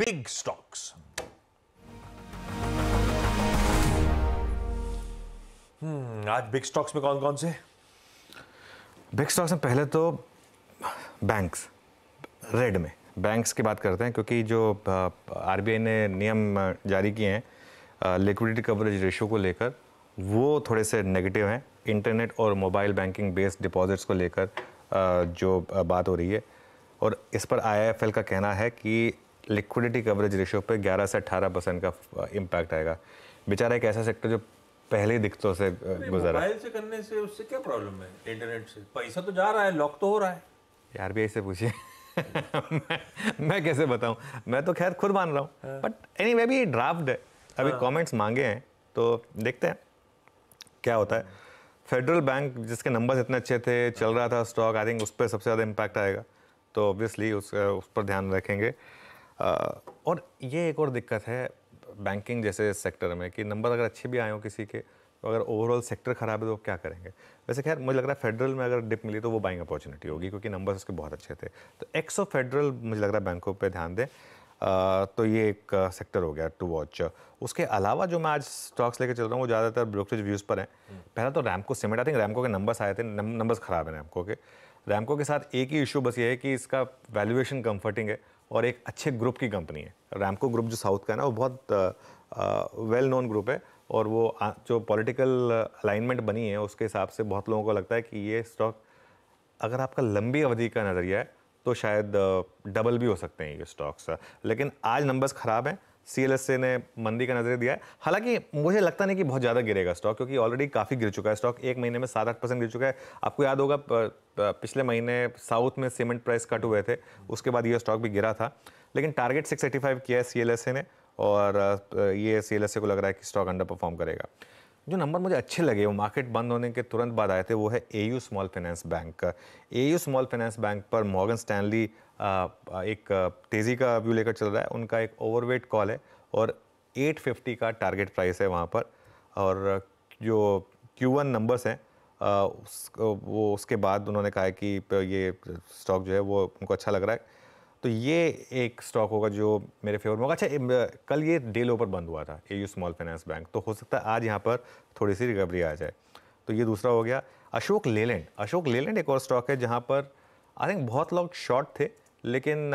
big stocks. Hmm, आज big stocks में कौन कौन से बिग स्टॉक्स में पहले तो बैंक्स रेड में बैंक्स की बात करते हैं क्योंकि जो आरबीआई ने नियम जारी किए हैं लिक्विडिटी कवरेज रेशो को लेकर वो थोड़े से नेगेटिव हैं इंटरनेट और मोबाइल बैंकिंग बेस्ड डिपॉजिट्स को लेकर जो बात हो रही है और इस पर आईआईएफएल का कहना है कि लिक्विडिटी कवरेज रेशियो पे 11 से 18 परसेंट का इम्पैक्ट आएगा बेचारा एक ऐसा सेक्टर जो पहले दिक्कतों से गुजरा मोबाइल से करने से उससे क्या प्रॉब्लम है इंटरनेट से पैसा तो जा रहा है लॉक तो हो रहा है यार भी ऐसे पूछिए मैं, मैं कैसे बताऊं मैं तो खैर खुद मान रहा हूँ बट एनी anyway, भी ड्राफ्ट है अभी कमेंट्स हाँ। मांगे हैं तो देखते हैं क्या होता है फेडरल बैंक जिसके नंबर्स इतने अच्छे थे चल रहा था स्टॉक आई थिंक उस पर सबसे ज़्यादा इम्पैक्ट आएगा तो ऑब्वियसली उस उस पर ध्यान रखेंगे और ये एक और दिक्कत है बैंकिंग जैसे सेक्टर में कि नंबर अगर अच्छे भी आए हों किसी के तो अगर ओवरऑल सेक्टर ख़राब है तो क्या करेंगे वैसे खैर मुझे लग रहा है फेडरल में अगर डिप मिली तो वो बाइंग अपॉर्चुनिटी होगी क्योंकि नंबर्स उसके बहुत अच्छे थे तो एक्सो फेडरल मुझे लग रहा है बैंकों पर ध्यान दें तो ये एक सेक्टर हो गया टू वॉच उसके अलावा जो मैं आज स्टॉक्स लेकर चल रहा हूँ वो ज़्यादातर ब्रोकरेज व्यूज़ पर हैं हम्म। पहला तो Ramco cement I think Ramco के नंबर्स आए थे नंबर्स ख़राब हैं रैमको के रैमको के साथ एक ही इशू बस ये है कि इसका वैल्यूएशन कंफर्टिंग है और एक अच्छे ग्रुप की कंपनी है रैमको ग्रुप जो साउथ का है ना वो बहुत वेल नोन ग्रुप है और वो आ, जो पॉलिटिकल अलाइनमेंट बनी है उसके हिसाब से बहुत लोगों को लगता है कि ये स्टॉक अगर आपका लंबी अवधि का नज़रिया है तो शायद डबल भी हो सकते हैं ये स्टॉक्स लेकिन आज नंबर्स ख़राब हैं सी ने मंदी का नजरिया दिया है हालांकि मुझे लगता नहीं कि बहुत ज़्यादा गिरेगा स्टॉक क्योंकि ऑलरेडी काफ़ी गिर चुका है स्टॉक एक महीने में सात आठ परसेंट गिर चुका है आपको याद होगा पिछले महीने साउथ में सीमेंट प्राइस कट हुए थे उसके बाद ये स्टॉक भी गिरा था लेकिन टारगेट सिक्स किया है सी ने और ये सी को लग रहा है कि स्टॉक अंडर परफॉर्म करेगा जो नंबर मुझे अच्छे लगे वो मार्केट बंद होने के तुरंत बाद आए थे वो है A U small finance bank A U small finance bank पर मॉर्गन स्टैनली एक तेज़ी का व्यू लेकर चल रहा है उनका एक ओवरवेट कॉल है और 850 का टारगेट प्राइस है वहाँ पर और जो Q1 नंबर्स हैं उस, वो उसके बाद उन्होंने कहा है कि ये स्टॉक जो है वो उनको अच्छा लग रहा है तो ये एक स्टॉक होगा जो मेरे फेवर में होगा अच्छा कल ये डे लो पर बंद हुआ था A U small finance bank तो हो सकता है आज यहाँ पर थोड़ी सी रिकवरी आ जाए तो ये दूसरा हो गया अशोक लेलैंड अशोक लेलैंड एक और स्टॉक है जहाँ पर आई थिंक बहुत लोग शॉर्ट थे लेकिन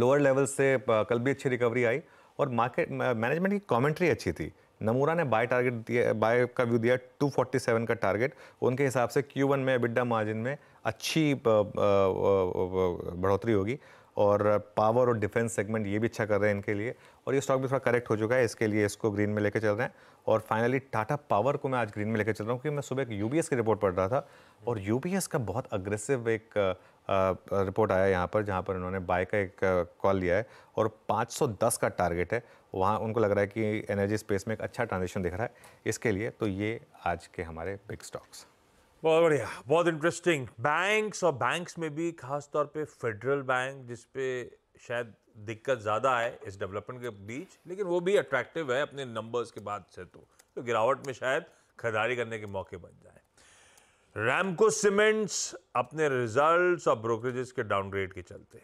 लोअर लेवल से कल भी अच्छी रिकवरी आई और मार्केट मैनेजमेंट की कमेंट्री अच्छी थी नमूरा ने बाय टारगेट दिया बाय का व्यू दिया 247 का टारगेट उनके हिसाब से क्यू वन में एबिडा मार्जिन में अच्छी बढ़ोतरी होगी और पावर और डिफेंस सेगमेंट ये भी अच्छा कर रहे हैं इनके लिए और ये स्टॉक भी थोड़ा करेक्ट हो चुका है इसके लिए इसको ग्रीन में लेकर चल रहे हैं और फाइनली टाटा पावर को मैं आज ग्रीन में लेकर चल रहा हूँ क्योंकि मैं सुबह एक यू की रिपोर्ट पढ़ रहा था और यू का बहुत अग्रेसिव एक रिपोर्ट आया यहाँ पर जहाँ पर उन्होंने बाय का एक कॉल लिया है और 510 का टारगेट है वहाँ उनको लग रहा है कि एनर्जी स्पेस में एक अच्छा ट्रांजेक्शन दिख रहा है इसके लिए तो ये आज के हमारे बिग स्टॉक्स बहुत बढ़िया बहुत इंटरेस्टिंग बैंक्स और बैंक्स में भी खास तौर पे फेडरल बैंक जिसपे शायद दिक्कत ज़्यादा है इस डेवलपमेंट के बीच लेकिन वो भी अट्रैक्टिव है अपने नंबर्स के बाद से तो, तो गिरावट में शायद खरीदारी करने के मौके बन जाए रैमको सीमेंट्स अपने रिजल्ट्स और ब्रोकरेजेस के डाउनग्रेड के चलते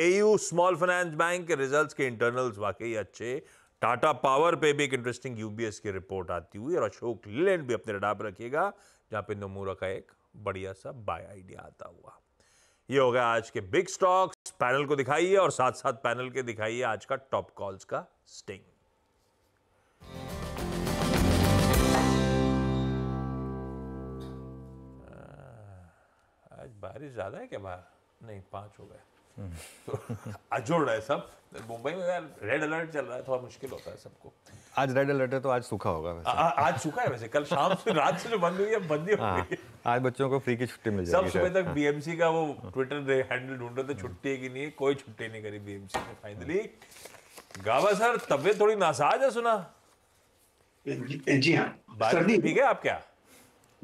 एयू स्मॉल फाइनेंस बैंक के रिजल्ट्स के इंटरनल्स वाकई अच्छे टाटा पावर पे भी एक इंटरेस्टिंग यूबीएस की रिपोर्ट आती हुई और अशोक लीलैंड भी अपने रडार पर रखिएगा जहां पे नमूरा का एक बढ़िया सा बाय आइडिया आता हुआ ये हो गया आज के बिग स्टॉक्स पैनल को दिखाइए और साथ साथ पैनल के दिखाइए आज का टॉप कॉल्स का स्टिंग बारिश ज़्यादा है क्या बाहर नहीं पाँच हो गए हम्म। तो अजोड़ है सब मुंबई में यार रेड अलर्ट चल रहा है थोड़ा मुश्किल होता है सबको आज रेड अलर्ट है तो आज सूखा होगा वैसे आ, आज सूखा है वैसे कल शाम से रात से जो बंद हुई है बंदी हो गई हाँ, आज बच्चों को फ्री की छुट्टी मिल जाएगी सब सुबह तक बीएमसी हाँ। का वो ट्विटर हैंडल ढूंढ रहे थे छुट्टी है कि नहीं कोई छुट्टी नहीं करी बीएमसी ने फाइनली गावा सर तबीयत थोड़ी नासाज है सुना जी हाँ सर्दी ठीक है आप क्या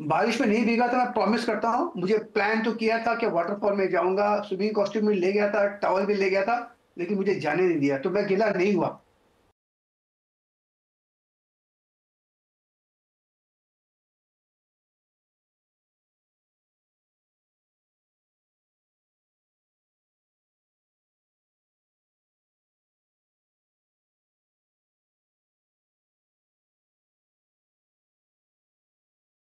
बारिश में नहीं भीगा था मैं प्रॉमिस करता हूँ मुझे प्लान तो किया था कि वाटरफॉल में जाऊंगा स्विमिंग कॉस्ट्यूम भी ले गया था टॉवल भी ले गया था लेकिन मुझे जाने नहीं दिया तो मैं गिला नहीं हुआ